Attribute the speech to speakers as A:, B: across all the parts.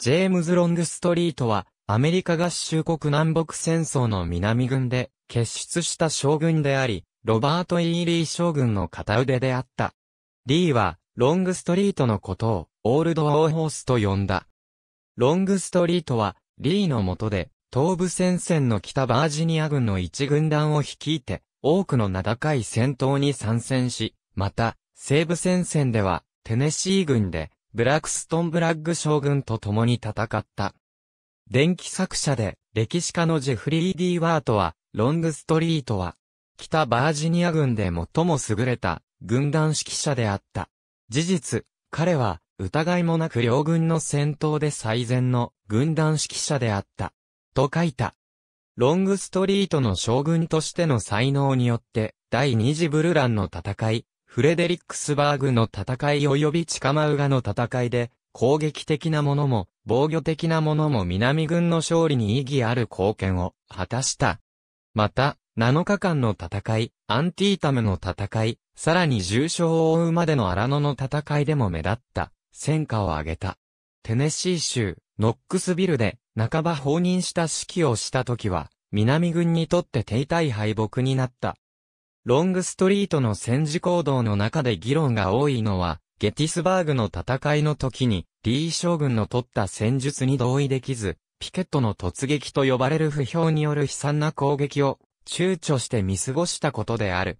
A: ジェームズ・ロングストリートは、アメリカ合衆国南北戦争の南軍で、結出した将軍であり、ロバート・イーリー将軍の片腕であった。リーは、ロングストリートのことを、オールド・オーホースと呼んだ。ロングストリートは、リーの下で、東部戦線の北バージニア軍の一軍団を率いて、多くの名高い戦闘に参戦し、また、西部戦線では、テネシー軍で、ブラックストンブラッグ将軍と共に戦った。電気作者で歴史家のジェフリー・ディーワートは、ロングストリートは、北バージニア軍で最も優れた軍団指揮者であった。事実、彼は疑いもなく両軍の戦闘で最善の軍団指揮者であった。と書いた。ロングストリートの将軍としての才能によって、第二次ブルランの戦い、フレデリックスバーグの戦い及びチカマウガの戦いで、攻撃的なものも、防御的なものも南軍の勝利に意義ある貢献を果たした。また、7日間の戦い、アンティータムの戦い、さらに重傷を負うまでの荒野の戦いでも目立った、戦果を挙げた。テネシー州、ノックスビルで、半ば放任した指揮をした時は、南軍にとって手痛い敗北になった。ロングストリートの戦時行動の中で議論が多いのは、ゲティスバーグの戦いの時に、リー将軍の取った戦術に同意できず、ピケットの突撃と呼ばれる不評による悲惨な攻撃を、躊躇して見過ごしたことである。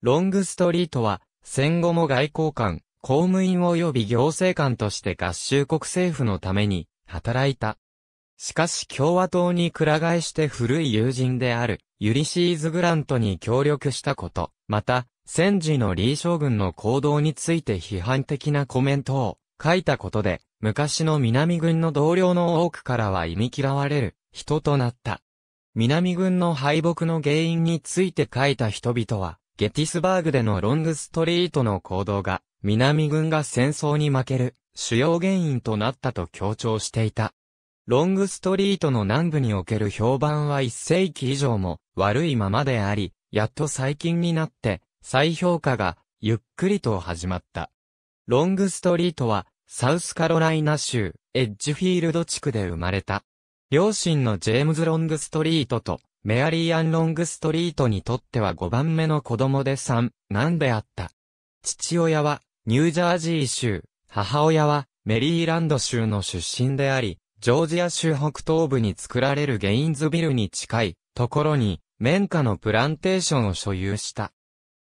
A: ロングストリートは、戦後も外交官、公務員及び行政官として合衆国政府のために、働いた。しかし共和党にく替えして古い友人である、ユリシーズ・グラントに協力したこと、また、戦時のリー将軍の行動について批判的なコメントを書いたことで、昔の南軍の同僚の多くからは忌み嫌われる人となった。南軍の敗北の原因について書いた人々は、ゲティスバーグでのロングストリートの行動が、南軍が戦争に負ける主要原因となったと強調していた。ロングストリートの南部における評判は一世紀以上も悪いままであり、やっと最近になって再評価がゆっくりと始まった。ロングストリートはサウスカロライナ州エッジフィールド地区で生まれた。両親のジェームズ・ロングストリートとメアリー・アン・ロングストリートにとっては5番目の子供で3、なんであった。父親はニュージャージー州、母親はメリーランド州の出身であり、ジョージア州北東部に作られるゲインズビルに近いところに、綿花のプランテーションを所有した。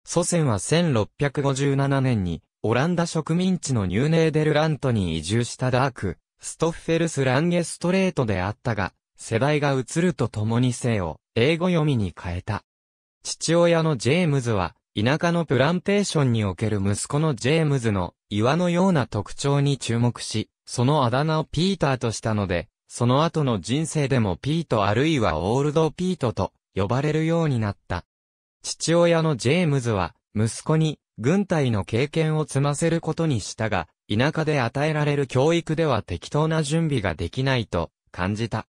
A: 祖先は1657年に、オランダ植民地のニューネーデルラントに移住したダーク、ストッフェルス・ランゲストレートであったが、世代が移ると共に姓を英語読みに変えた。父親のジェームズは、田舎のプランテーションにおける息子のジェームズの岩のような特徴に注目し、そのあだ名をピーターとしたので、その後の人生でもピートあるいはオールドピートと呼ばれるようになった。父親のジェームズは、息子に軍隊の経験を積ませることにしたが、田舎で与えられる教育では適当な準備ができないと感じた。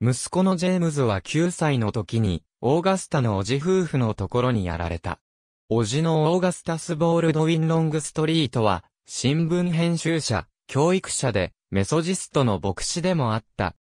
A: 息子のジェームズは9歳の時に、オーガスタのおじ夫婦のところにやられた。おじのオーガスタス・ボールドウィン・ロングストリートは、新聞編集者、教育者で、メソジストの牧師でもあった。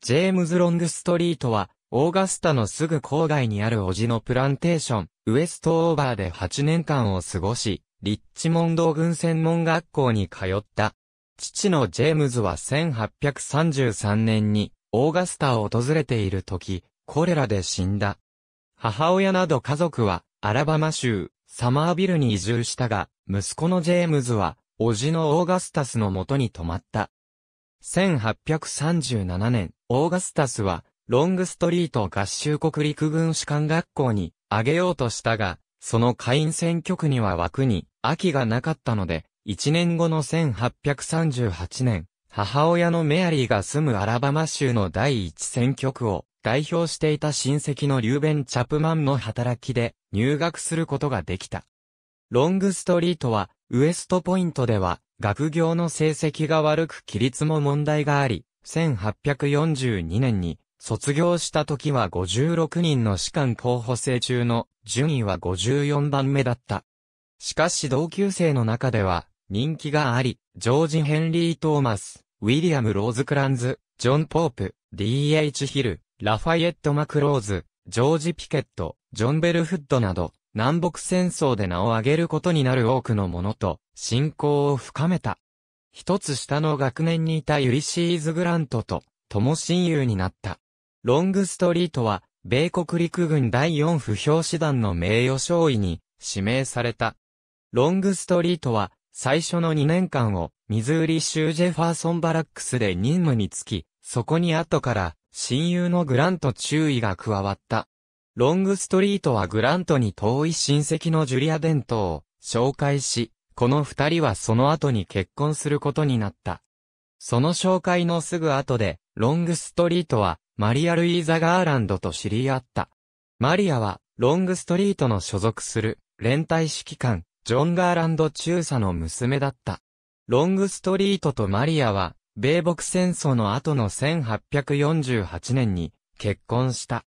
A: ジェームズ・ロングストリートは、オーガスタのすぐ郊外にあるおじのプランテーション、ウエストオーバーで8年間を過ごし、リッチモンド軍専門学校に通った。父のジェームズは1833年に、オーガスタを訪れている時、コレラで死んだ。母親など家族は、アラバマ州、サマービルに移住したが、息子のジェームズは、叔父のオーガスタスのもとに泊まった。1837年、オーガスタスは、ロングストリート合衆国陸軍士官学校に上げようとしたが、その下院選挙区には枠に秋がなかったので、1年後の1838年、母親のメアリーが住むアラバマ州の第一選挙区を代表していた親戚のリューベン・チャプマンの働きで入学することができた。ロングストリートはウエストポイントでは、学業の成績が悪く規律も問題があり、1842年に、卒業した時は56人の士官候補生中の順位は54番目だった。しかし同級生の中では、人気があり、ジョージ・ヘンリー・トーマス、ウィリアム・ローズ・クランズ、ジョン・ポープ、D.H. ヒル、ラファイエット・マクローズ、ジョージ・ピケット、ジョン・ベルフッドなど、南北戦争で名を挙げることになる多くの者と、信仰を深めた。一つ下の学年にいたユリシーズ・グラントと、共親友になった。ロングストリートは、米国陸軍第4不評師団の名誉少尉に指名された。ロングストリートは、最初の2年間を、ミズーリ州ジェファーソンバラックスで任務につき、そこに後から、親友のグラント注意が加わった。ロングストリートはグラントに遠い親戚のジュリア・伝ントを紹介し、この二人はその後に結婚することになった。その紹介のすぐ後で、ロングストリートはマリア・ルイーザ・ガーランドと知り合った。マリアは、ロングストリートの所属する、連帯指揮官、ジョン・ガーランド中佐の娘だった。ロングストリートとマリアは、米北戦争の後の1848年に結婚した。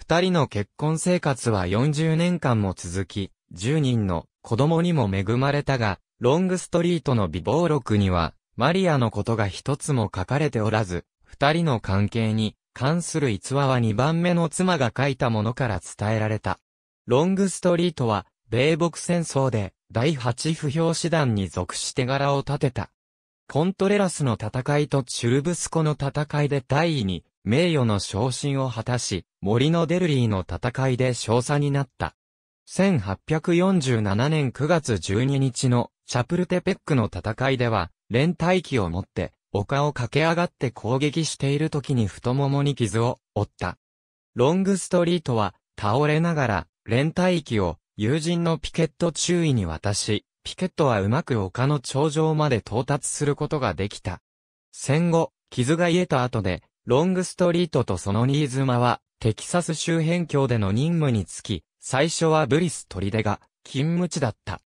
A: 二人の結婚生活は40年間も続き、10人の子供にも恵まれたが、ロングストリートの美貌録には、マリアのことが一つも書かれておらず、二人の関係に関する逸話は二番目の妻が書いたものから伝えられた。ロングストリートは、米牧戦争で第八不評師団に属して柄を立てた。コントレラスの戦いとチュルブスコの戦いで大尉に名誉の昇進を果たし、森のデルリーの戦いで少佐になった。1847年9月12日のチャプルテペックの戦いでは、連帯機を持って、丘を駆け上がって攻撃している時に太ももに傷を負った。ロングストリートは、倒れながら、連帯機を友人のピケット注意に渡し、ピケットはうまく丘の頂上まで到達することができた。戦後、傷が癒えた後で、ロングストリートとその新妻は、テキサス周辺境での任務につき、最初はブリス砦が勤務地だった。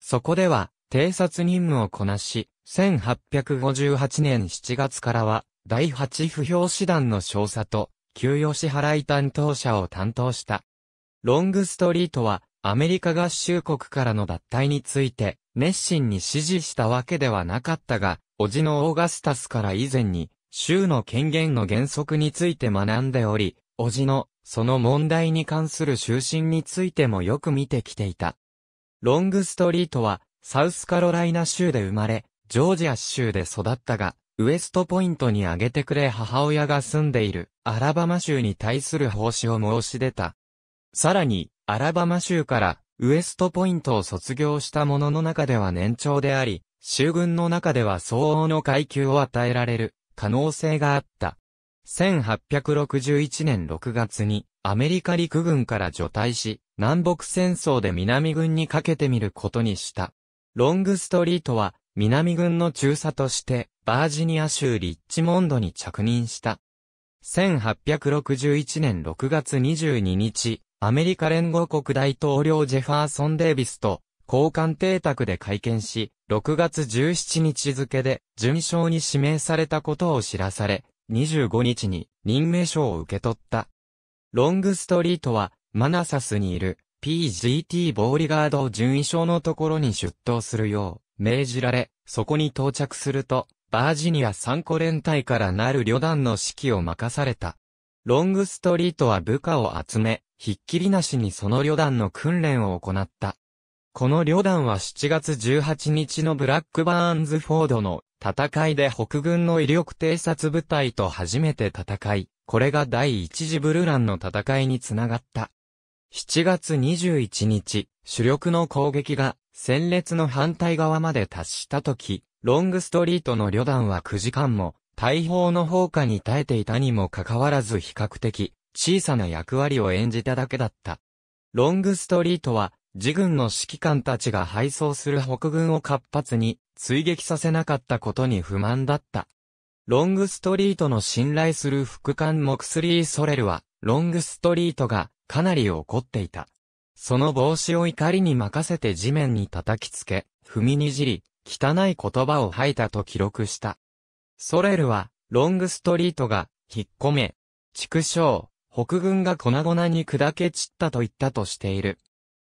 A: そこでは、偵察任務をこなし、1858年7月からは、第8不評師団の少佐と、給与支払い担当者を担当した。ロングストリートは、アメリカ合衆国からの脱退について、熱心に支持したわけではなかったが、叔父のオーガスタスから以前に、州の権限の原則について学んでおり、おじの、その問題に関する就寝についてもよく見てきていた。ロングストリートは、サウスカロライナ州で生まれ、ジョージア州で育ったが、ウエストポイントにあげてくれ母親が住んでいるアラバマ州に対する奉仕を申し出た。さらに、アラバマ州からウエストポイントを卒業した者の中では年長であり、州軍の中では相応の階級を与えられる可能性があった。1861年6月にアメリカ陸軍から除隊し、南北戦争で南軍にかけてみることにした。ロングストリートは南軍の中佐としてバージニア州リッチモンドに着任した。1861年6月22日、アメリカ連合国大統領ジェファーソン・デイビスと交換邸宅で会見し、6月17日付で、準将に指名されたことを知らされ、25日に任命書を受け取った。ロングストリートは、マナサスにいる PGT ボーリガードを準衣のところに出頭するよう命じられ、そこに到着すると、バージニア三個連隊からなる旅団の指揮を任された。ロングストリートは部下を集め、ひっきりなしにその旅団の訓練を行った。この旅団は7月18日のブラックバーンズフォードの戦いで北軍の威力偵察部隊と初めて戦い、これが第一次ブルランの戦いにつながった。7月21日、主力の攻撃が戦列の反対側まで達した時、ロングストリートの旅団は9時間も大砲の砲火に耐えていたにもかかわらず比較的小さな役割を演じただけだった。ロングストリートは自軍の指揮官たちが敗走する北軍を活発に追撃させなかったことに不満だった。ロングストリートの信頼する副官モクスリー・ソレルは、ロングストリートがかなり怒っていた。その帽子を怒りに任せて地面に叩きつけ、踏みにじり、汚い言葉を吐いたと記録した。ソレルは、ロングストリートが、引っ込め、畜生、北軍が粉々に砕け散ったと言ったとしている。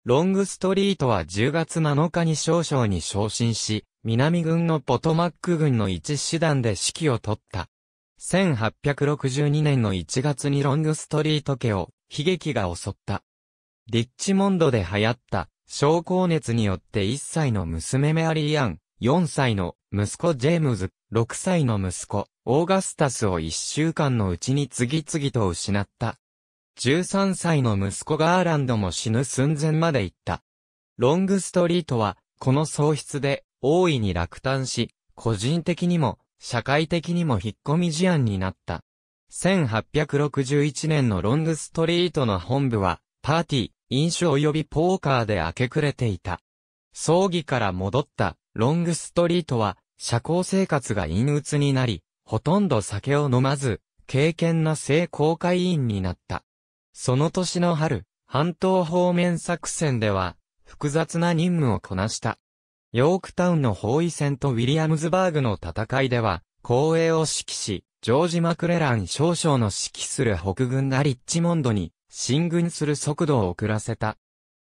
A: ロングストリートは10月7日に少々に昇進し、南軍のポトマック軍の一師団で指揮を取った。1862年の1月にロングストリート家を悲劇が襲った。リッチモンドで流行った症候熱によって1歳の娘メアリーアン、4歳の息子ジェームズ、6歳の息子オーガスタスを1週間のうちに次々と失った。13歳の息子ガーランドも死ぬ寸前まで行った。ロングストリートは、この喪失で、大いに落胆し、個人的にも、社会的にも引っ込み事案になった。1861年のロングストリートの本部は、パーティー、飲酒及びポーカーで明け暮れていた。葬儀から戻ったロングストリートは、社交生活が陰鬱になり、ほとんど酒を飲まず、敬虔な性公委員になった。その年の春、半島方面作戦では、複雑な任務をこなした。ヨークタウンの包囲戦とウィリアムズバーグの戦いでは、後衛を指揮し、ジョージ・マクレラン少将の指揮する北軍がリッチモンドに進軍する速度を遅らせた。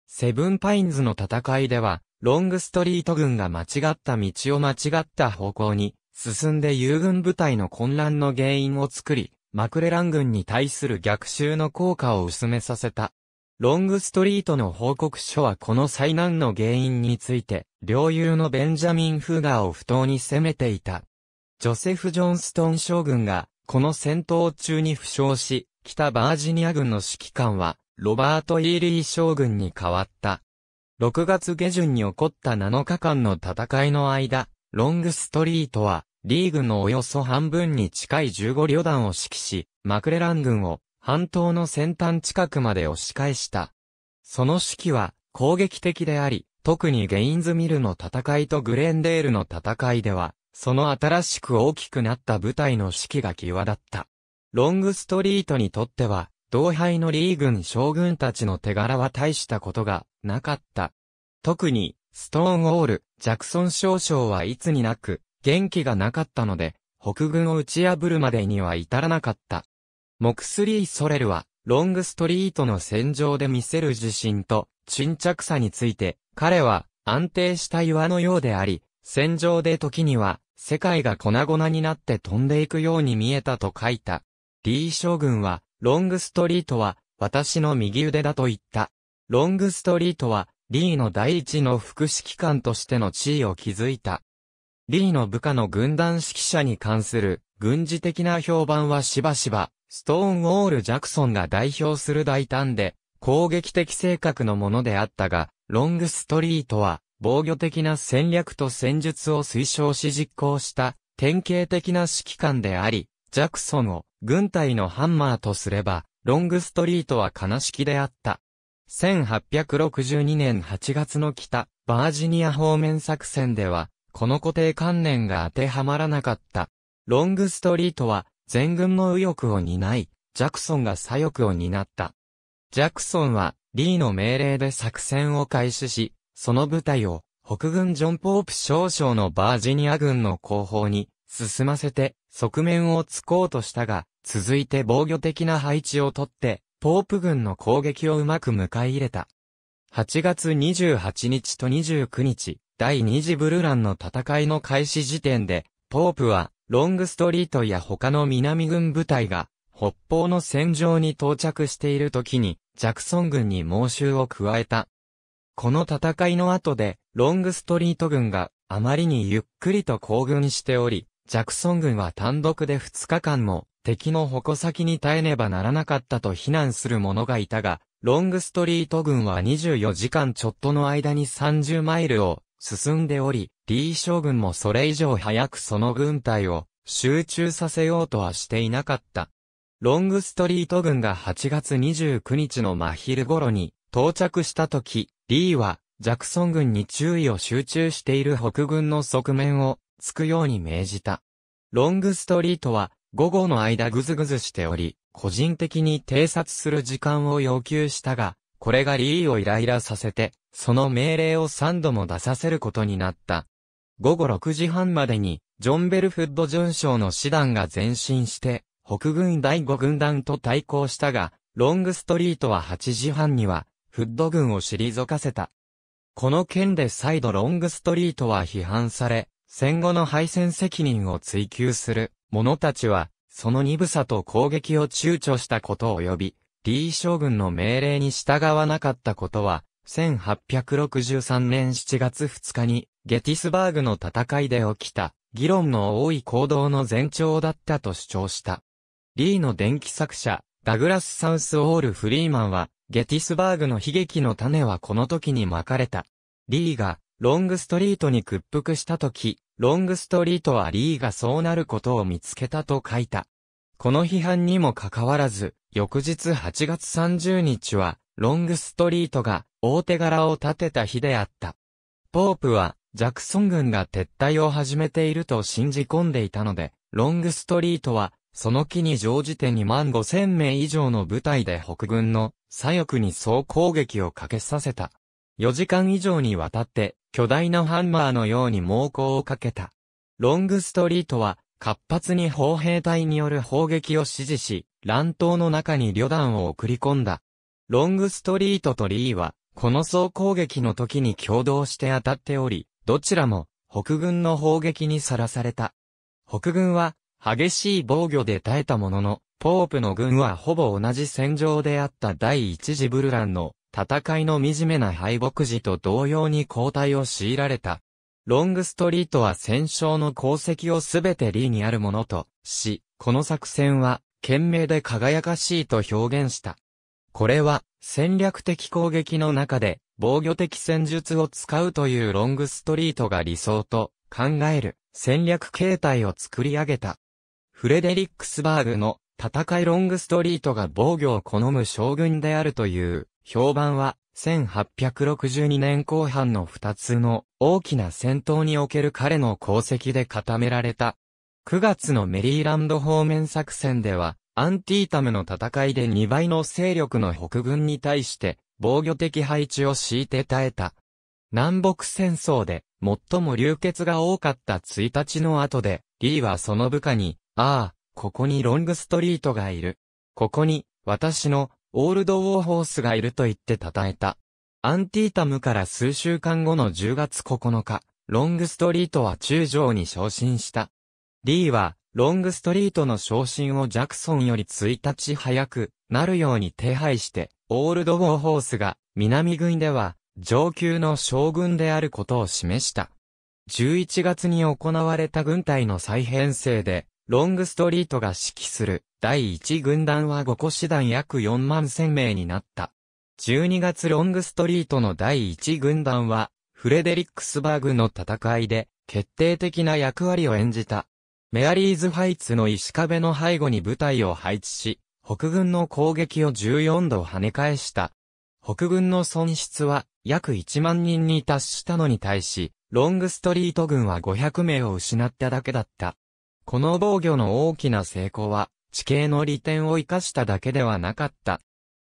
A: セブンパインズの戦いでは、ロングストリート軍が間違った道を間違った方向に進んで友軍部隊の混乱の原因を作り、マクレラン軍に対する逆襲の効果を薄めさせた。ロングストリートの報告書はこの災難の原因について、領有のベンジャミン・フーガーを不当に攻めていた。ジョセフ・ジョンストン将軍が、この戦闘中に負傷し、北バージニア軍の指揮官は、ロバート・イーリー将軍に変わった。6月下旬に起こった7日間の戦いの間、ロングストリートは、リーグのおよそ半分に近い15旅団を指揮し、マクレラン軍を半島の先端近くまで押し返した。その指揮は攻撃的であり、特にゲインズミルの戦いとグレンデールの戦いでは、その新しく大きくなった部隊の指揮が際立った。ロングストリートにとっては、同輩のリー軍将軍たちの手柄は大したことがなかった。特に、ストーンウォール、ジャクソン少将はいつになく、元気がなかったので、北軍を打ち破るまでには至らなかった。モクスリー・ソレルは、ロングストリートの戦場で見せる自信と、沈着さについて、彼は、安定した岩のようであり、戦場で時には、世界が粉々になって飛んでいくように見えたと書いた。リー将軍は、ロングストリートは、私の右腕だと言った。ロングストリートは、リーの第一の副指揮官としての地位を築いた。リーの部下の軍団指揮者に関する軍事的な評判はしばしば、ストーンウォール・ジャクソンが代表する大胆で、攻撃的性格のものであったが、ロングストリートは、防御的な戦略と戦術を推奨し実行した典型的な指揮官であり、ジャクソンを軍隊のハンマーとすれば、ロングストリートは悲しきであった。1862年8月の北、バージニア方面作戦では、この固定観念が当てはまらなかった。ロングストリートは、全軍の右翼を担い、ジャクソンが左翼を担った。ジャクソンは、リーの命令で作戦を開始し、その部隊を、北軍ジョン・ポープ少将のバージニア軍の後方に、進ませて、側面を突こうとしたが、続いて防御的な配置をとって、ポープ軍の攻撃をうまく迎え入れた。8月28日と29日、第二次ブルランの戦いの開始時点で、ポープは、ロングストリートや他の南軍部隊が、北方の戦場に到着している時に、ジャクソン軍に猛襲を加えた。この戦いの後で、ロングストリート軍が、あまりにゆっくりと行軍しており、ジャクソン軍は単独で2日間も、敵の矛先に耐えねばならなかったと非難する者がいたが、ロングストリート軍は24時間ちょっとの間に30マイルを進んでおり、李将軍もそれ以上早くその軍隊を集中させようとはしていなかった。ロングストリート軍が8月29日の真昼頃に到着した時、リーはジャクソン軍に注意を集中している北軍の側面を突くように命じた。ロングストリートは午後の間ぐずぐずしており、個人的に偵察する時間を要求したが、これがリーをイライラさせて、その命令を3度も出させることになった。午後6時半までに、ジョンベルフッド巡将の師団が前進して、北軍第5軍団と対抗したが、ロングストリートは8時半には、フッド軍を退かせた。この件で再度ロングストリートは批判され、戦後の敗戦責任を追求する者たちは、その鈍さと攻撃を躊躇したことを及び、李将軍の命令に従わなかったことは、1863年7月2日に、ゲティスバーグの戦いで起きた、議論の多い行動の前兆だったと主張した。リーの電気作者、ダグラス・サウス・オール・フリーマンは、ゲティスバーグの悲劇の種はこの時にまかれた。リーが、ロングストリートに屈服した時、ロングストリートはリーがそうなることを見つけたと書いた。この批判にもかかわらず、翌日8月30日は、ロングストリートが大手柄を立てた日であった。ポープは、ジャクソン軍が撤退を始めていると信じ込んでいたので、ロングストリートは、その機に乗じて2万5千名以上の部隊で北軍の左翼に総攻撃をかけさせた。4時間以上にわたって、巨大なハンマーのように猛攻をかけた。ロングストリートは、活発に砲兵隊による砲撃を指示し、乱闘の中に旅団を送り込んだ。ロングストリートとリーは、この総攻撃の時に共同して当たっており、どちらも北軍の砲撃にさらされた。北軍は激しい防御で耐えたものの、ポープの軍はほぼ同じ戦場であった第一次ブルランの戦いの惨めな敗北時と同様に交代を強いられた。ロングストリートは戦勝の功績をすべてリーにあるものとし、この作戦は、賢明で輝かしいと表現した。これは、戦略的攻撃の中で、防御的戦術を使うというロングストリートが理想と考える戦略形態を作り上げた。フレデリックスバーグの戦いロングストリートが防御を好む将軍であるという評判は1862年後半の2つの大きな戦闘における彼の功績で固められた。9月のメリーランド方面作戦では、アンティータムの戦いで2倍の勢力の北軍に対して防御的配置を敷いて耐えた。南北戦争で最も流血が多かった1日の後で、リーはその部下に、ああ、ここにロングストリートがいる。ここに、私のオールドウォーホースがいると言って称えた。アンティータムから数週間後の10月9日、ロングストリートは中将に昇進した。リーは、ロングストリートの昇進をジャクソンより1日早くなるように手配して、オールドウォーホースが南軍では上級の将軍であることを示した。11月に行われた軍隊の再編成で、ロングストリートが指揮する第1軍団は5個師団約4万1000名になった。12月ロングストリートの第1軍団は、フレデリックスバーグの戦いで、決定的な役割を演じた。メアリーズハイツの石壁の背後に部隊を配置し、北軍の攻撃を14度跳ね返した。北軍の損失は約1万人に達したのに対し、ロングストリート軍は500名を失っただけだった。この防御の大きな成功は、地形の利点を生かしただけではなかった。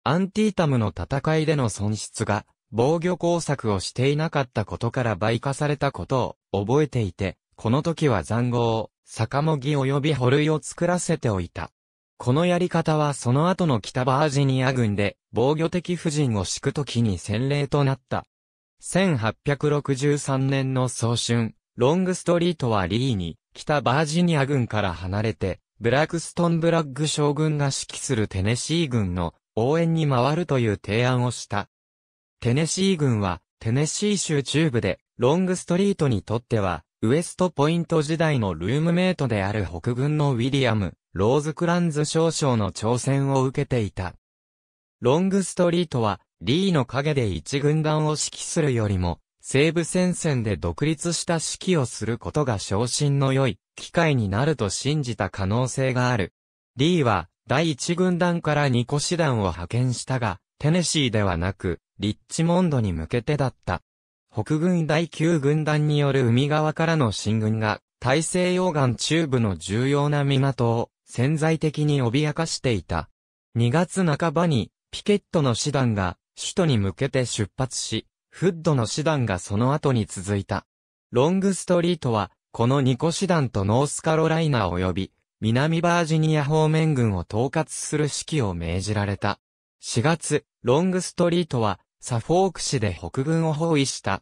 A: アンティータムの戦いでの損失が、防御工作をしていなかったことから倍化されたことを覚えていて、この時は残壕、坂もぎ及び保類を作らせておいた。このやり方はその後の北バージニア軍で防御的布陣を敷く時に先例となった。1863年の早春、ロングストリートはリーに北バージニア軍から離れて、ブラックストンブラッグ将軍が指揮するテネシー軍の応援に回るという提案をした。テネシー軍は、テネシー州中部で、ロングストリートにとっては、ウエストポイント時代のルームメイトである北軍のウィリアム、ローズクランズ少将の挑戦を受けていた。ロングストリートは、リーの陰で一軍団を指揮するよりも、西部戦線で独立した指揮をすることが昇進の良い機会になると信じた可能性がある。リーは第一軍団から二個師団を派遣したが、テネシーではなく、リッチモンドに向けてだった。北軍第九軍団による海側からの進軍が、大西洋岸中部の重要な港を潜在的に脅かしていた。2月半ばに、ピケットの師団が、首都に向けて出発し、フッドの師団がその後に続いた。ロングストリートは、このニ個師団とノースカロライナ及び、南バージニア方面軍を統括する指揮を命じられた。4月、ロングストリートは、サフォーク市で北軍を包囲した。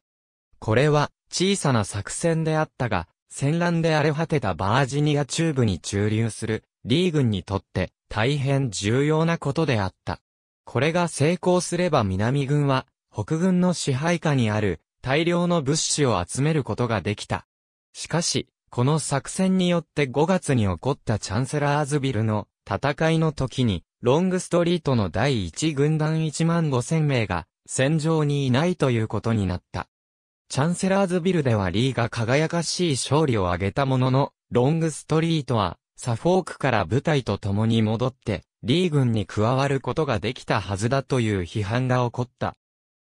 A: これは、小さな作戦であったが、戦乱で荒れ果てたバージニア中部に駐留する、リー軍にとって、大変重要なことであった。これが成功すれば南軍は、北軍の支配下にある大量の物資を集めることができた。しかし、この作戦によって5月に起こったチャンセラーズビルの戦いの時に、ロングストリートの第1軍団1万5千名が戦場にいないということになった。チャンセラーズビルではリーが輝かしい勝利を挙げたものの、ロングストリートはサフォークから部隊と共に戻って、リー軍に加わることができたはずだという批判が起こった。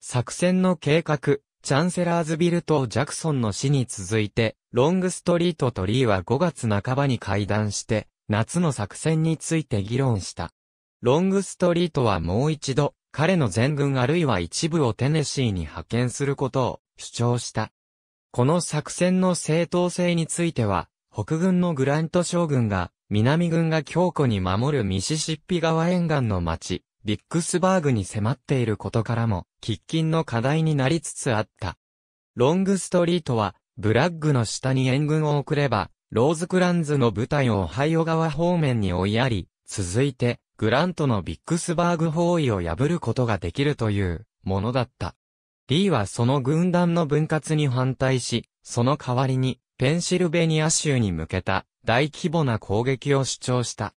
A: 作戦の計画、チャンセラーズビルとジャクソンの死に続いて、ロングストリートとリーは5月半ばに会談して、夏の作戦について議論した。ロングストリートはもう一度、彼の全軍あるいは一部をテネシーに派遣することを主張した。この作戦の正当性については、北軍のグラント将軍が、南軍が強固に守るミシシッピ川沿岸の町、ビックスバーグに迫っていることからも、喫緊の課題になりつつあった。ロングストリートは、ブラッグの下に援軍を送れば、ローズクランズの部隊をオハイオ川方面に追いやり、続いて、グラントのビックスバーグ包囲を破ることができるという、ものだった。リーはその軍団の分割に反対し、その代わりに、ペンシルベニア州に向けた、大規模な攻撃を主張した。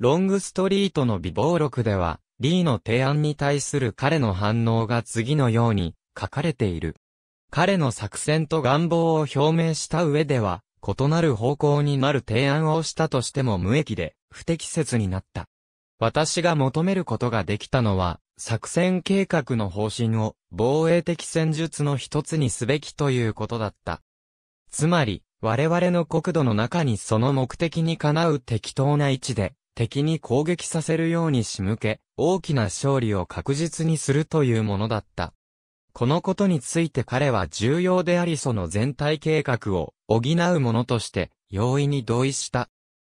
A: ロングストリートの微暴録では、リーの提案に対する彼の反応が次のように書かれている。彼の作戦と願望を表明した上では、異なる方向になる提案をしたとしても無益で、不適切になった。私が求めることができたのは、作戦計画の方針を防衛的戦術の一つにすべきということだった。つまり、我々の国土の中にその目的にかなう適当な位置で、敵に攻撃させるように仕向け、大きな勝利を確実にするというものだった。このことについて彼は重要でありその全体計画を補うものとして容易に同意した。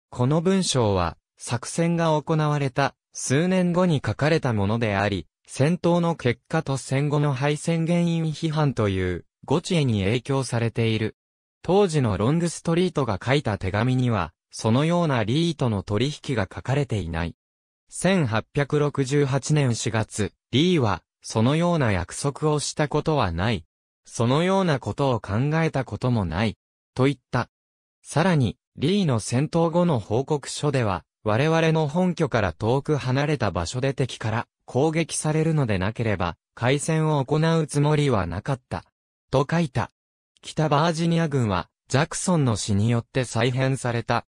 A: この文章は作戦が行われた数年後に書かれたものであり、戦闘の結果と戦後の敗戦原因批判というゴチエに影響されている。当時のロングストリートが書いた手紙には、そのようなリーとの取引が書かれていない。1868年4月、リーは、そのような約束をしたことはない。そのようなことを考えたこともない。と言った。さらに、リーの戦闘後の報告書では、我々の本拠から遠く離れた場所で敵から攻撃されるのでなければ、海戦を行うつもりはなかった。と書いた。北バージニア軍は、ジャクソンの死によって再編された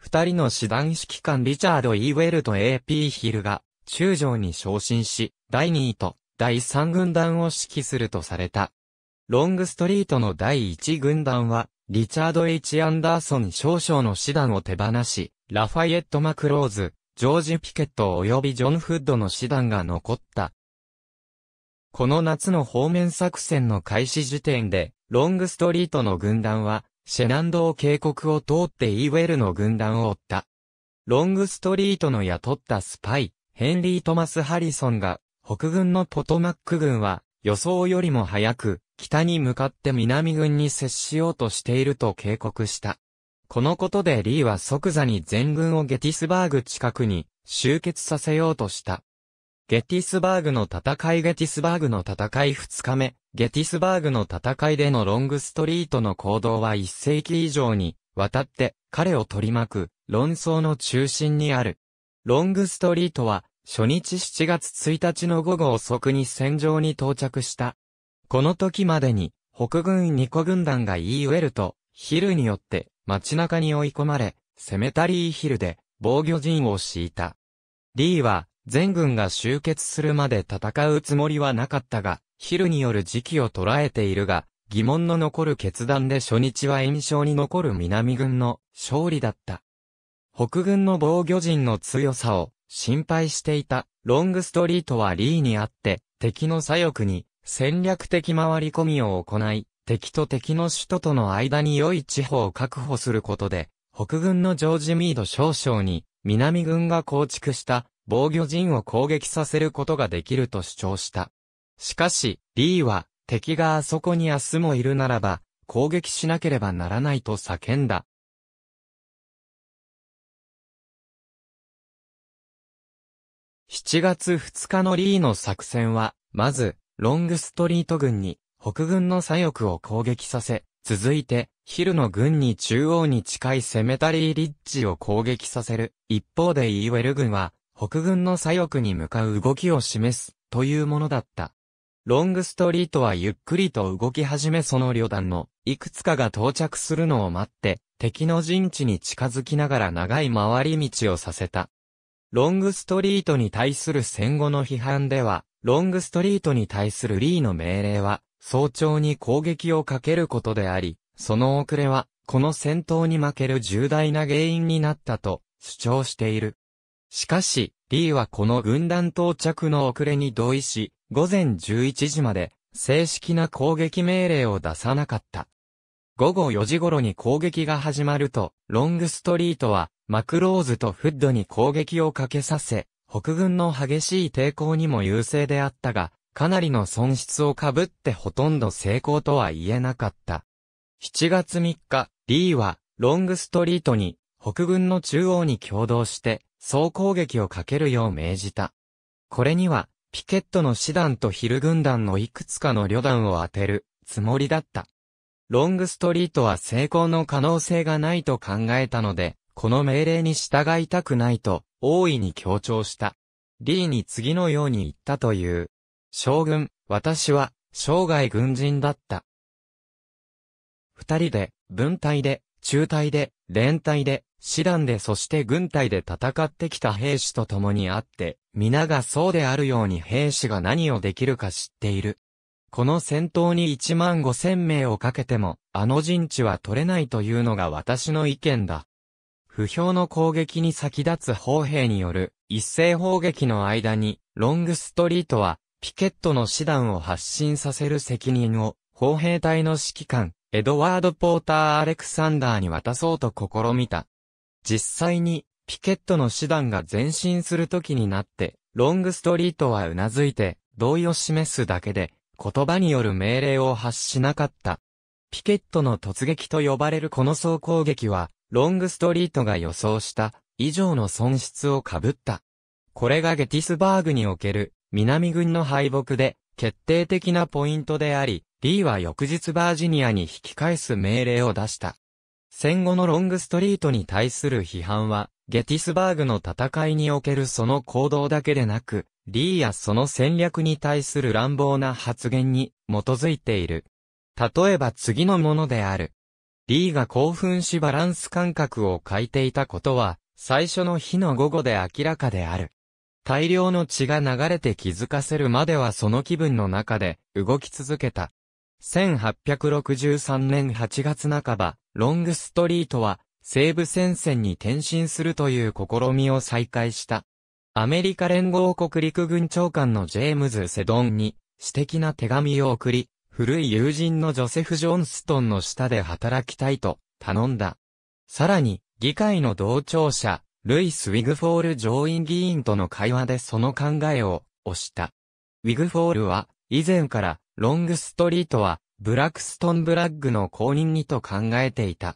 A: 二人の師団指揮官リチャード・イーウェルと A.P. ヒルが、中将に昇進し、第2位と第3軍団を指揮するとされた。ロングストリートの第1軍団は、リチャード・ H・ アンダーソン少将の師団を手放し、ラファイエット・マクローズ、ジョージ・ピケット及びジョン・フッドの師団が残った。この夏の方面作戦の開始時点で、ロングストリートの軍団は、シェナンドー渓谷を通ってイーウェルの軍団を追った。ロングストリートの雇ったスパイ、ヘンリー・トマス・ハリソンが、北軍のポトマック軍は、予想よりも早く、北に向かって南軍に接しようとしていると警告した。このことでリーは即座に全軍をゲティスバーグ近くに集結させようとした。ゲティスバーグの戦いゲティスバーグの戦い二日目、ゲティスバーグの戦いでのロングストリートの行動は一世紀以上にわたって彼を取り巻く論争の中心にある。ロングストリートは初日7月1日の午後遅くに戦場に到着した。この時までに北軍二個軍団がイーウェルとヒルによって街中に追い込まれ、セメタリーヒルで防御陣を敷いた。リーは全軍が集結するまで戦うつもりはなかったが、昼による時期を捉えているが、疑問の残る決断で初日は印象に残る南軍の勝利だった。北軍の防御陣の強さを心配していたロングストリートはリーにあって敵の左翼に戦略的回り込みを行い、敵と敵の首都との間に良い地方を確保することで、北軍のジョージ・ミード少将に南軍が構築した防御陣を攻撃させることができると主張した。しかし、リーは、敵があそこに明日もいるならば、攻撃しなければならないと叫んだ。7月2日のリーの作戦は、まず、ロングストリート軍に、北軍の左翼を攻撃させ、続いて、ヒルの軍に中央に近いセメタリーリッジを攻撃させる。一方でイーウェル軍は、北軍の左翼に向かう動きを示す、というものだった。ロングストリートはゆっくりと動き始めその旅団のいくつかが到着するのを待って敵の陣地に近づきながら長い回り道をさせた。ロングストリートに対する戦後の批判では、ロングストリートに対するリーの命令は、早朝に攻撃をかけることであり、その遅れは、この戦闘に負ける重大な原因になったと主張している。しかし、リーはこの軍団到着の遅れに同意し、午前11時まで正式な攻撃命令を出さなかった。午後4時頃に攻撃が始まると、ロングストリートはマクローズとフッドに攻撃をかけさせ、北軍の激しい抵抗にも優勢であったが、かなりの損失を被ってほとんど成功とは言えなかった。7月3日、リーは、ロングストリートに、北軍の中央に共同して、総攻撃をかけるよう命じた。これには、ピケットの師団とヒル軍団のいくつかの旅団を当てるつもりだった。ロングストリートは成功の可能性がないと考えたので、この命令に従いたくないと大いに強調した。リーに次のように言ったという。将軍、私は生涯軍人だった。二人で、分隊で、中隊で、連隊で、師団でそして軍隊で戦ってきた兵士と共にあって、皆がそうであるように兵士が何をできるか知っている。この戦闘に1万5千名をかけても、あの陣地は取れないというのが私の意見だ。不評の攻撃に先立つ砲兵による一斉砲撃の間に、ロングストリートは、ピケットの師団を発進させる責任を、砲兵隊の指揮官、エドワード・ポーター・アレクサンダーに渡そうと試みた。実際に、ピケットの手段が前進する時になって、ロングストリートは頷いて、同意を示すだけで、言葉による命令を発しなかった。ピケットの突撃と呼ばれるこの総攻撃は、ロングストリートが予想した以上の損失を被った。これがゲティスバーグにおける南軍の敗北で決定的なポイントであり、リーは翌日バージニアに引き返す命令を出した。戦後のロングストリートに対する批判は、ゲティスバーグの戦いにおけるその行動だけでなく、リーやその戦略に対する乱暴な発言に基づいている。例えば次のものである。リーが興奮しバランス感覚を欠いていたことは、最初の日の午後で明らかである。大量の血が流れて気づかせるまではその気分の中で動き続けた。1863年8月半ば、ロングストリートは、西部戦線に転身するという試みを再開した。アメリカ連合国陸軍長官のジェームズ・セドンに、私的な手紙を送り、古い友人のジョセフ・ジョンストンの下で働きたいと頼んだ。さらに、議会の同調者、ルイス・ウィグフォール上院議員との会話でその考えを、押した。ウィグフォールは、以前から、ロングストリートは、ブラックストン・ブラッグの後任にと考えていた。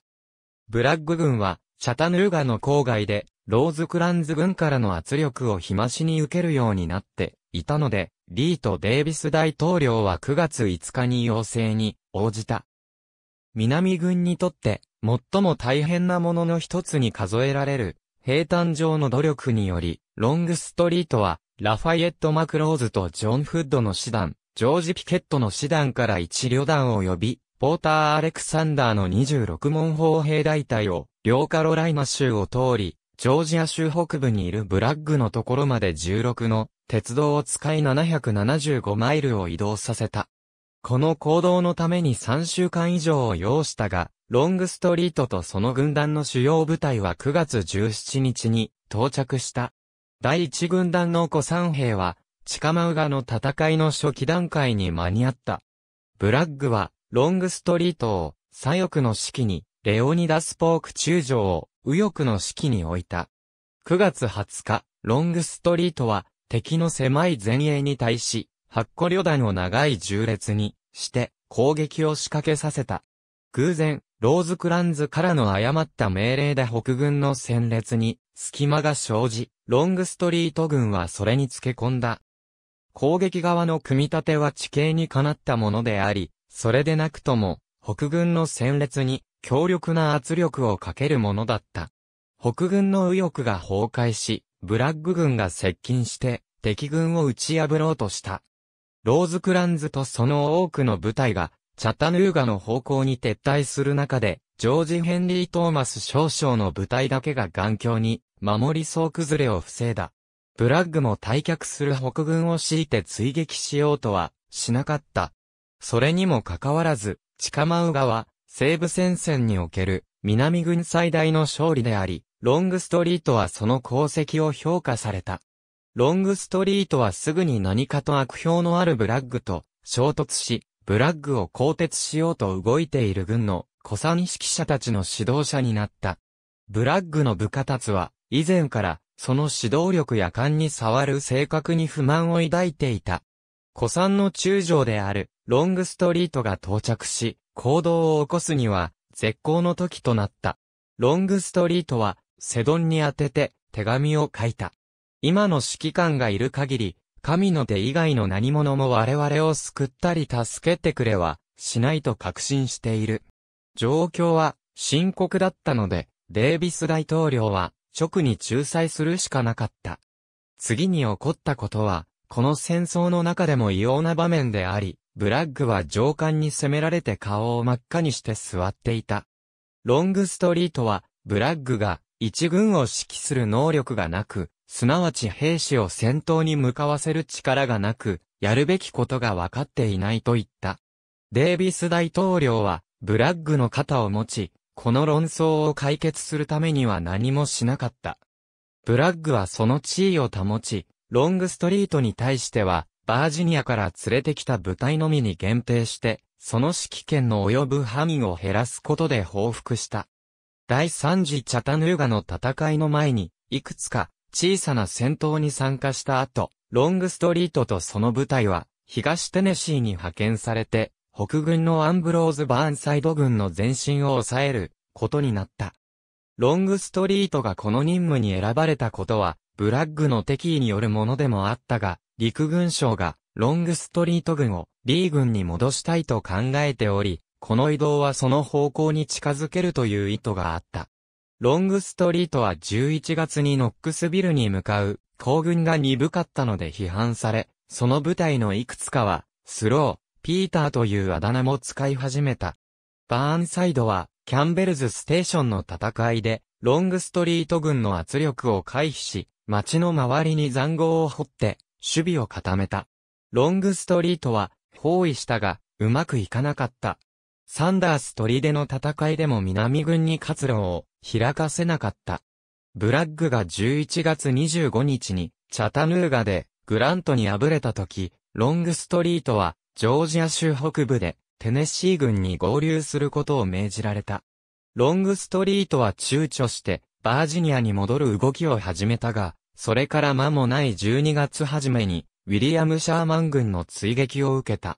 A: ブラッグ軍は、チャタヌーガの郊外で、ローズクランズ軍からの圧力を日増しに受けるようになっていたので、リーとデイビス大統領は9月5日に要請に応じた。南軍にとって最も大変なものの一つに数えられる平坦上の努力により、ロングストリートはラファイエット・マクローズとジョン・フッドの師団ジョージ・ピケットの師団から一旅団を呼び、ポーター・アレクサンダーの26門砲兵大隊を、両カロライナ州を通り、ジョージア州北部にいるブラッグのところまで16の鉄道を使い775マイルを移動させた。この行動のために3週間以上を要したが、ロングストリートとその軍団の主要部隊は9月17日に到着した。第1軍団の古参兵はチカマウガの戦いの初期段階に間に合った。ブラッグは、ロングストリートを、左翼の指揮に、レオニダス・ポーク中将を、右翼の指揮に置いた。9月20日、ロングストリートは、敵の狭い前衛に対し、8個旅団を長い重列に、して、攻撃を仕掛けさせた。偶然、ローズクランズからの誤った命令で北軍の戦列に、隙間が生じ、ロングストリート軍はそれにつけ込んだ。攻撃側の組み立ては地形にかなったものであり、それでなくとも、北軍の戦列に強力な圧力をかけるものだった。北軍の右翼が崩壊し、ブラッグ軍が接近して、敵軍を打ち破ろうとした。ローズクランズとその多くの部隊が、チャタヌーガの方向に撤退する中で、ジョージ・ヘンリー・トーマス少将の部隊だけが頑強に、守り総崩れを防いだ。ブラッグも退却する北軍を強いて追撃しようとは、しなかった。それにもかかわらず、近間浦は、西部戦線における、南軍最大の勝利であり、ロングストリートはその功績を評価された。ロングストリートはすぐに何かと悪評のあるブラッグと衝突し、ブラッグを更迭しようと動いている軍の古参指揮者たちの指導者になった。ブラッグの部下たちは、以前からその指導力や勘に触る性格に不満を抱いていた。古参の中将である、ロングストリートが到着し、行動を起こすには、絶好の時となった。ロングストリートは、セドンに当てて、手紙を書いた。今の指揮官がいる限り、神の手以外の何者も我々を救ったり助けてくれは、しないと確信している。状況は、深刻だったので、デイビス大統領は、直に仲裁するしかなかった。次に起こったことは、この戦争の中でも異様な場面であり、ブラッグは上官に攻められて顔を真っ赤にして座っていた。ロングストリートは、ブラッグが一軍を指揮する能力がなく、すなわち兵士を戦闘に向かわせる力がなく、やるべきことが分かっていないと言った。デイビス大統領は、ブラッグの肩を持ち、この論争を解決するためには何もしなかった。ブラッグはその地位を保ち、ロングストリートに対しては、バージニアから連れてきた部隊のみに限定して、その指揮権の及ぶ範囲を減らすことで報復した。第3次チャタヌーガの戦いの前に、いくつか小さな戦闘に参加した後、ロングストリートとその部隊は、東テネシーに派遣されて、北軍のアンブローズ・バーンサイド軍の前進を抑えることになった。ロングストリートがこの任務に選ばれたことは、ブラッグの敵意によるものでもあったが、陸軍省がロングストリート軍をリー軍に戻したいと考えており、この移動はその方向に近づけるという意図があった。ロングストリートは11月にノックスビルに向かう、行軍が鈍かったので批判され、その部隊のいくつかは、スロー、ピーターというあだ名も使い始めた。バーンサイドは、キャンベルズステーションの戦いで、ロングストリート軍の圧力を回避し、町の周りに残壕を掘って、守備を固めた。ロングストリートは、包囲したが、うまくいかなかった。サンダース砦の戦いでも南軍に活路を開かせなかった。ブラッグが11月25日に、チャタヌーガで、グラントに敗れた時、ロングストリートは、ジョージア州北部で、テネシー軍に合流することを命じられた。ロングストリートは躊躇して、バージニアに戻る動きを始めたが、それから間もない12月初めに、ウィリアム・シャーマン軍の追撃を受けた。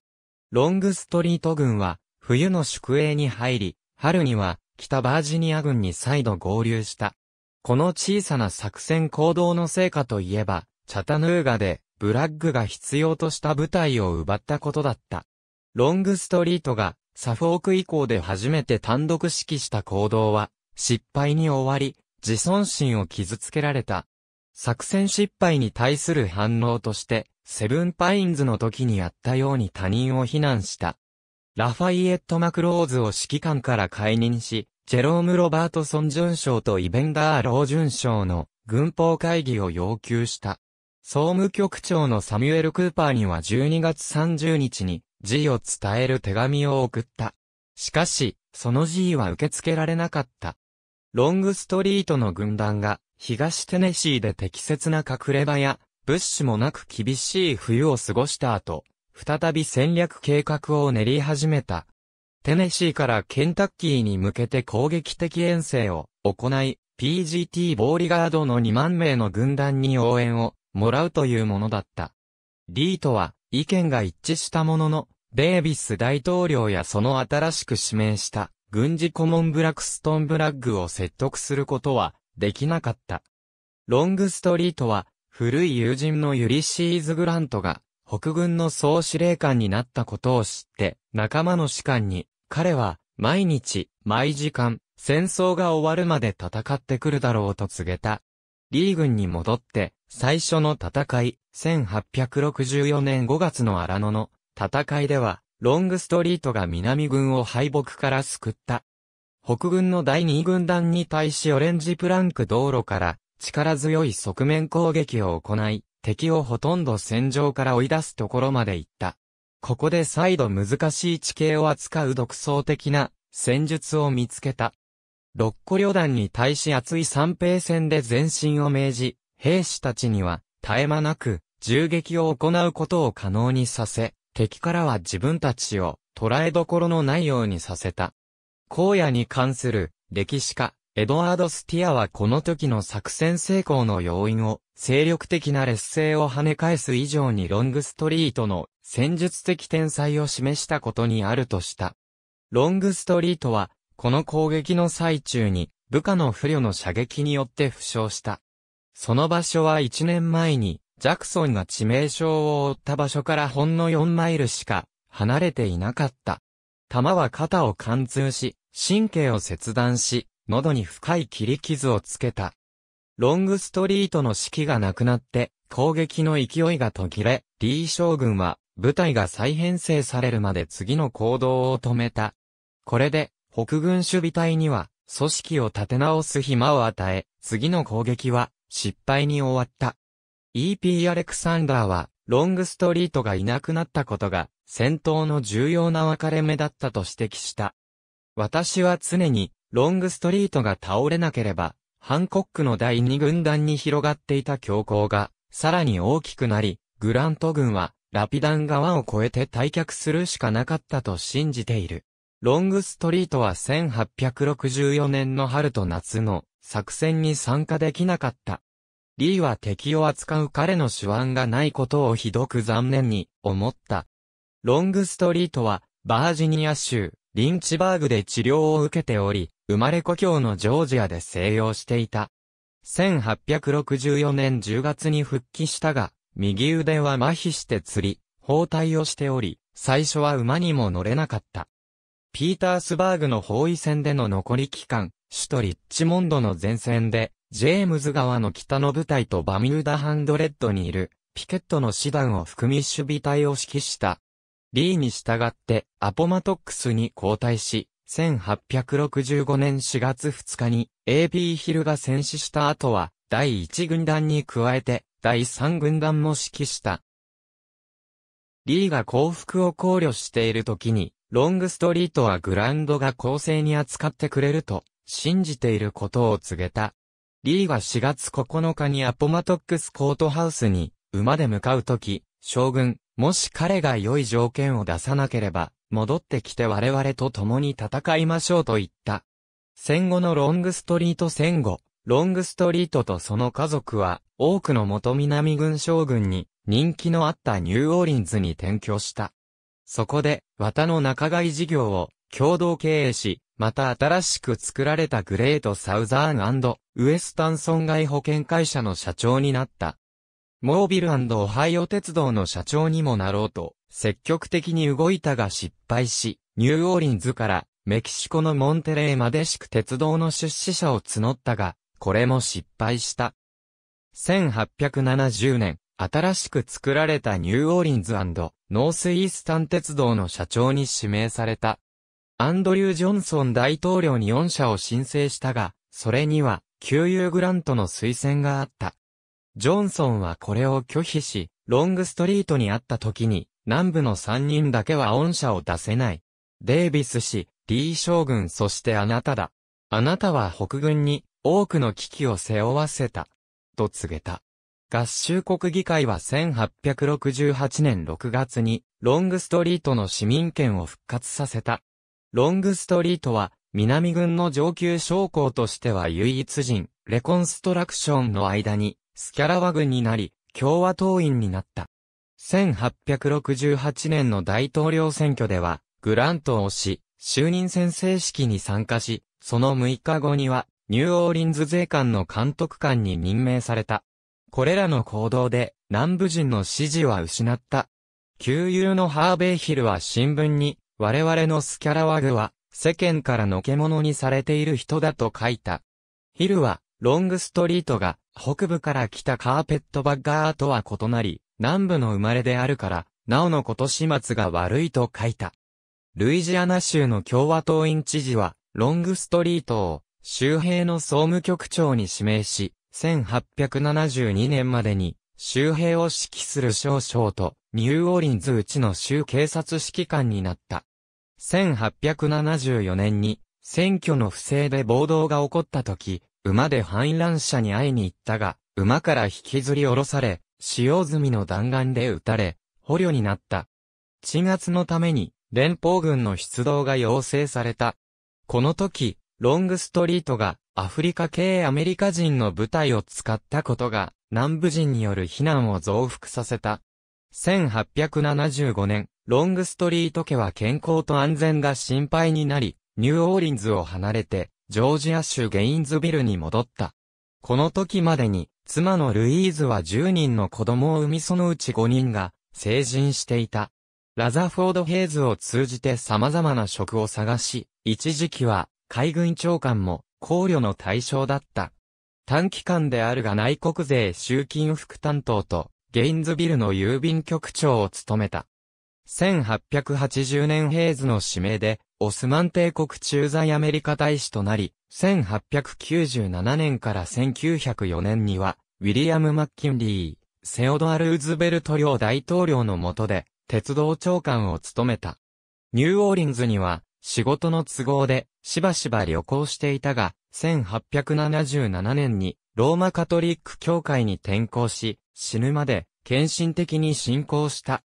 A: ロングストリート軍は、冬の宿営に入り、春には、北バージニア軍に再度合流した。この小さな作戦行動の成果といえば、チャタヌーガで、ブラッグが必要とした部隊を奪ったことだった。ロングストリートがサフォーク以降で初めて単独指揮した行動は失敗に終わり、自尊心を傷つけられた。作戦失敗に対する反応として、セブンパインズの時にやったように他人を非難した。ラファイエット・マクローズを指揮官から解任し、ジェローム・ロバートソン准賞とイベンダー・ロー准賞の軍法会議を要求した。総務局長のサミュエル・クーパーには12月30日に、G を伝える手紙を送った。しかし、その G は受け付けられなかった。ロングストリートの軍団が、東テネシーで適切な隠れ場や、物資もなく厳しい冬を過ごした後、再び戦略計画を練り始めた。テネシーからケンタッキーに向けて攻撃的遠征を行い、PGT ボーリガードの2万名の軍団に応援をもらうというものだった。リーとは意見が一致したものの、デービス大統領やその新しく指名した軍事顧問ブラックストン・ブラッグを説得することはできなかった。ロングストリートは古い友人のユリシーズ・グラントが北軍の総司令官になったことを知って仲間の士官に彼は毎日毎時間戦争が終わるまで戦ってくるだろうと告げた。リー軍に戻って最初の戦い、1864年5月の荒野の戦いでは、ロングストリートが南軍を敗北から救った。北軍の第2軍団に対しオレンジプランク道路から力強い側面攻撃を行い、敵をほとんど戦場から追い出すところまで行った。ここで再度難しい地形を扱う独創的な戦術を見つけた。六個旅団に対し厚い三平戦で前進を命じ、兵士たちには絶え間なく銃撃を行うことを可能にさせ、敵からは自分たちを捉えどころのないようにさせた。荒野に関する歴史家、エドワード・スティアはこの時の作戦成功の要因を、精力的な劣勢を跳ね返す以上にロングストリートの戦術的天才を示したことにあるとした。ロングストリートは、この攻撃の最中に、部下の不慮の射撃によって負傷した。その場所は1年前に、ジャクソンが致命傷を負った場所からほんの4マイルしか離れていなかった。弾は肩を貫通し、神経を切断し、喉に深い切り傷をつけた。ロングストリートの指揮がなくなって、攻撃の勢いが途切れ、リー将軍は部隊が再編成されるまで次の行動を止めた。これで、北軍守備隊には、組織を立て直す暇を与え、次の攻撃は、失敗に終わった。E.P. アレクサンダーは、ロングストリートがいなくなったことが、戦闘の重要な分かれ目だったと指摘した。私は常に、ロングストリートが倒れなければ、ハンコックの第二軍団に広がっていた強行が、さらに大きくなり、グラント軍は、ラピダン側を越えて退却するしかなかったと信じている。ロングストリートは1864年の春と夏の作戦に参加できなかった。リーは敵を扱う彼の手腕がないことをひどく残念に思った。ロングストリートは、バージニア州、リンチバーグで治療を受けており、生まれ故郷のジョージアで静養していた。1864年10月に復帰したが、右腕は麻痺して釣り、包帯をしており、最初は馬にも乗れなかった。ピータースバーグの包囲戦での残り期間、首都リッチモンドの前線で、ジェームズ川の北の部隊とバミューダハンドレッドにいる、ピケットの師団を含み守備隊を指揮した。リーに従って、アポマトックスに交代し、1865年4月2日に AP ヒルが戦死した後は、第1軍団に加えて、第3軍団も指揮した。リーが降伏を考慮している時に、ロングストリートはグラウンドが公正に扱ってくれると、信じていることを告げた。リーは4月9日にアポマトックスコートハウスに馬で向かうとき、将軍、もし彼が良い条件を出さなければ、戻ってきて我々と共に戦いましょうと言った。戦後のロングストリート戦後、ロングストリートとその家族は、多くの元南軍将軍に人気のあったニューオーリンズに転居した。そこで、綿の仲買事業を共同経営し、また新しく作られたグレートサウザーンウエスタン損害保険会社の社長になった。モービルオハイオ鉄道の社長にもなろうと、積極的に動いたが失敗し、ニューオーリンズからメキシコのモンテレーまでしく鉄道の出資者を募ったが、これも失敗した。1870年、新しく作られたニューオーリンズノースイースタン鉄道の社長に指名された。アンドリュー・ジョンソン大統領に恩社を申請したが、それには、旧友グラントの推薦があった。ジョンソンはこれを拒否し、ロングストリートにあった時に、南部の3人だけは御社を出せない。デイビス氏、リー将軍そしてあなただ。あなたは北軍に多くの危機を背負わせた。と告げた。合衆国議会は1868年6月にロングストリートの市民権を復活させた。ロングストリートは、南軍の上級将校としては唯一人、レコンストラクションの間に、スキャラワ軍になり、共和党員になった。1868年の大統領選挙では、グラントをし、就任宣誓式に参加し、その6日後には、ニューオーリンズ税関の監督官に任命された。これらの行動で、南部人の支持は失った。旧友のハーベイヒルは新聞に、我々のスキャラワグは、世間からのけ者にされている人だと書いた。ヒルは、ロングストリートが、北部から来たカーペットバッガーとは異なり、南部の生まれであるから、なおのこと始末が悪いと書いた。ルイジアナ州の共和党員知事は、ロングストリートを、周辺の総務局長に指名し、1872年までに、周平を指揮する少将と、ニューオーリンズうちの州警察指揮官になった。1874年に、選挙の不正で暴動が起こった時、馬で反乱者に会いに行ったが、馬から引きずり下ろされ、使用済みの弾丸で撃たれ、捕虜になった。鎮圧のために、連邦軍の出動が要請された。この時、ロングストリートがアフリカ系アメリカ人の部隊を使ったことが南部人による避難を増幅させた。1875年、ロングストリート家は健康と安全が心配になり、ニューオーリンズを離れて、ジョージア州ゲインズビルに戻った。この時までに、妻のルイーズは10人の子供を産みそのうち5人が、成人していた。ラザフォード・ヘイズを通じて様々な職を探し、一時期は海軍長官も考慮の対象だった。短期間であるが内国税集金副担当と、ゲインズビルの郵便局長を務めた。1880年ヘイズの指名で、オスマン帝国駐在アメリカ大使となり、1897年から1904年には、ウィリアム・マッキンリー、セオドア・ルーズベルト領大統領の下で、鉄道長官を務めた。ニューオーリンズには、仕事の都合で、しばしば旅行していたが、1877年にローマカトリック教会に転校し、死ぬまで献身的に信仰した。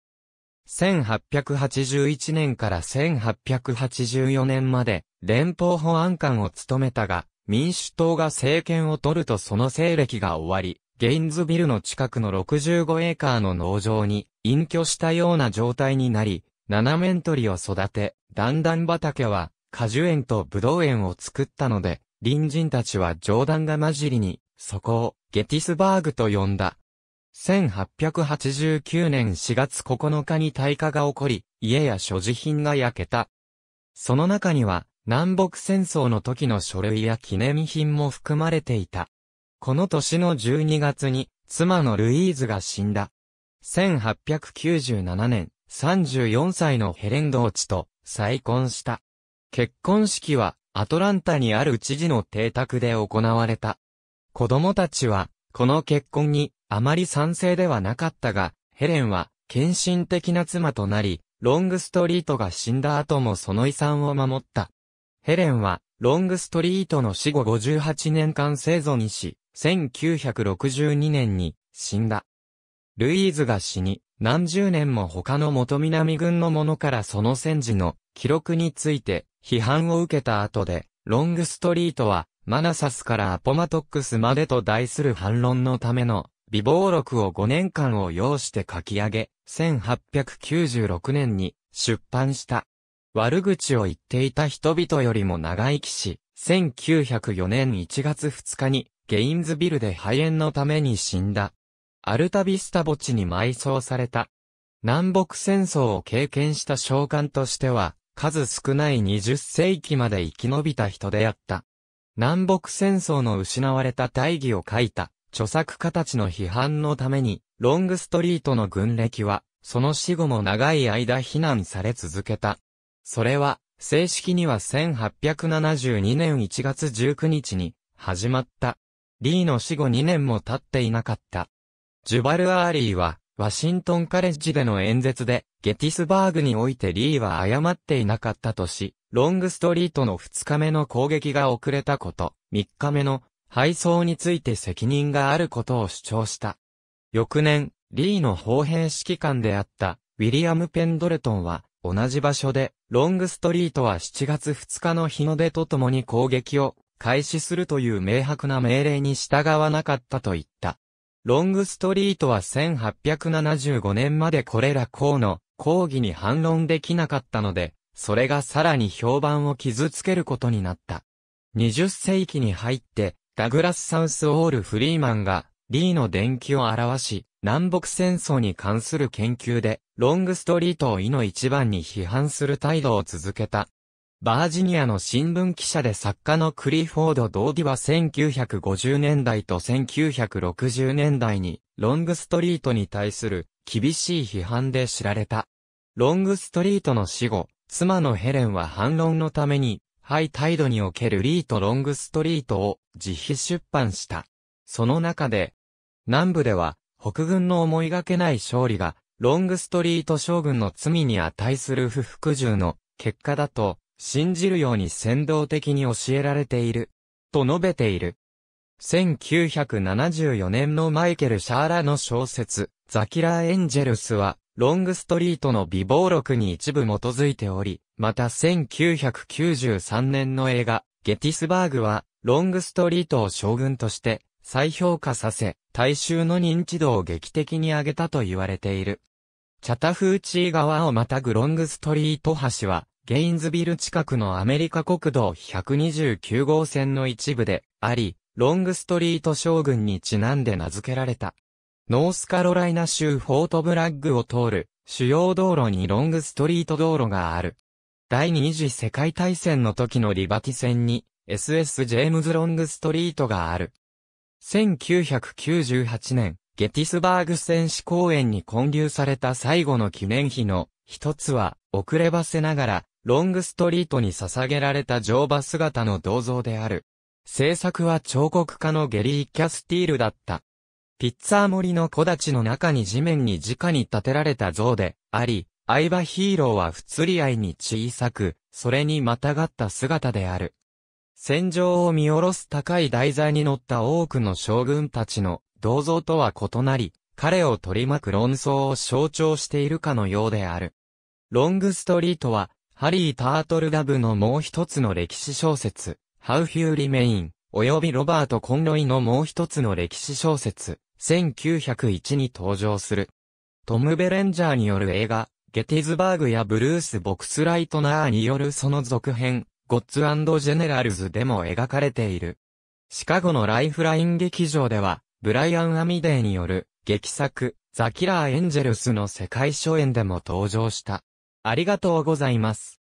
A: 1881年から1884年まで連邦保安官を務めたが、民主党が政権を取るとその西暦が終わり、ゲインズビルの近くの65エーカーの農場に隠居したような状態になり、七面鳥を育て、段々畑は果樹園と葡萄園を作ったので、隣人たちは冗談が混じりに、そこをゲティスバーグと呼んだ。1889年4月9日に大火が起こり、家や所持品が焼けた。その中には、南北戦争の時の書類や記念品も含まれていた。この年の12月に、妻のルイーズが死んだ。1897年、34歳のヘレンドーチと再婚した。結婚式はアトランタにある知事の邸宅で行われた。子供たちは、この結婚にあまり賛成ではなかったが、ヘレンは献身的な妻となり、ロングストリートが死んだ後もその遺産を守った。ヘレンは、ロングストリートの死後58年間生存し、1962年に死んだ。ルイーズが死に、何十年も他の元南軍の者からその戦時の記録について批判を受けた後で、ロングストリートは、マナサスからアポマトックスまでと題する反論のための、微暴録を5年間を要して書き上げ、1896年に出版した。悪口を言っていた人々よりも長生きし、1904年1月2日に、ゲインズビルで肺炎のために死んだ。アルタビスタ墓地に埋葬された。南北戦争を経験した召喚としては、数少ない20世紀まで生き延びた人であった。南北戦争の失われた大義を書いた著作家たちの批判のために、ロングストリートの軍歴は、その死後も長い間非難され続けた。それは、正式には1872年1月19日に始まった。リーの死後2年も経っていなかった。ジュバル・アーリーは、ワシントンカレッジでの演説で、ゲティスバーグにおいてリーは誤っていなかったとし、ロングストリートの2日目の攻撃が遅れたこと、3日目の配送について責任があることを主張した。翌年、リーの方兵指揮官であったウィリアム・ペンドレトンは、同じ場所で、ロングストリートは7月2日の日の出とともに攻撃を開始するという明白な命令に従わなかったと言った。ロングストリートは1875年までこれら項の抗議に反論できなかったので、それがさらに評判を傷つけることになった。20世紀に入って、ダグラス・サウス・オール・フリーマンが、リーの伝記を表し、南北戦争に関する研究で、ロングストリートをイの一番に批判する態度を続けた。バージニアの新聞記者で作家のクリフォード・ドーディは1950年代と1960年代にロングストリートに対する厳しい批判で知られた。ロングストリートの死後、妻のヘレンは反論のために、ハイ態度におけるリート・ロングストリートを自費出版した。その中で、南部では北軍の思いがけない勝利が、ロングストリート将軍の罪に値する不服従の結果だと信じるように先導的に教えられている、と述べている。1974年のマイケル・シャーラの小説、ザキラー・エンジェルスは、ロングストリートの美貌録に一部基づいており、また1993年の映画、ゲティスバーグは、ロングストリートを将軍として、再評価させ、大衆の認知度を劇的に上げたと言われている。チャタフーチー川をまたぐロングストリート橋は、ゲインズビル近くのアメリカ国道129号線の一部であり、ロングストリート将軍にちなんで名付けられた。ノースカロライナ州フォートブラッグを通る主要道路にロングストリート道路がある。第二次世界大戦の時のリバティ線に SS ジェームズ・ロングストリートがある。1998年、ゲティスバーグ戦士公園に建立された最後の記念碑の一つは遅ればせながらロングストリートに捧げられた乗馬姿の銅像である。制作は彫刻家のゲリー・キャスティールだった。ピッツァー森の木立の中に地面に直に建てられた像であり、相場ヒーローは不釣り合いに小さく、それにまたがった姿である。戦場を見下ろす高い題材に乗った多くの将軍たちの銅像とは異なり、彼を取り巻く論争を象徴しているかのようである。ロングストリートはハリー・タートルダブのもう一つの歴史小説、ハウ・ヒュー・リメイン、およ及びロバート・コンロイのもう一つの歴史小説、1901に登場する。トム・ベレンジャーによる映画、ゲティズバーグやブルース・ボクスライトナーによるその続編、ゴッツジェネラルズでも描かれている。シカゴのライフライン劇場では、ブライアン・アミデーによる劇作、ザ・キラー・エンジェルスの世界初演でも登場した。ありがとうございます。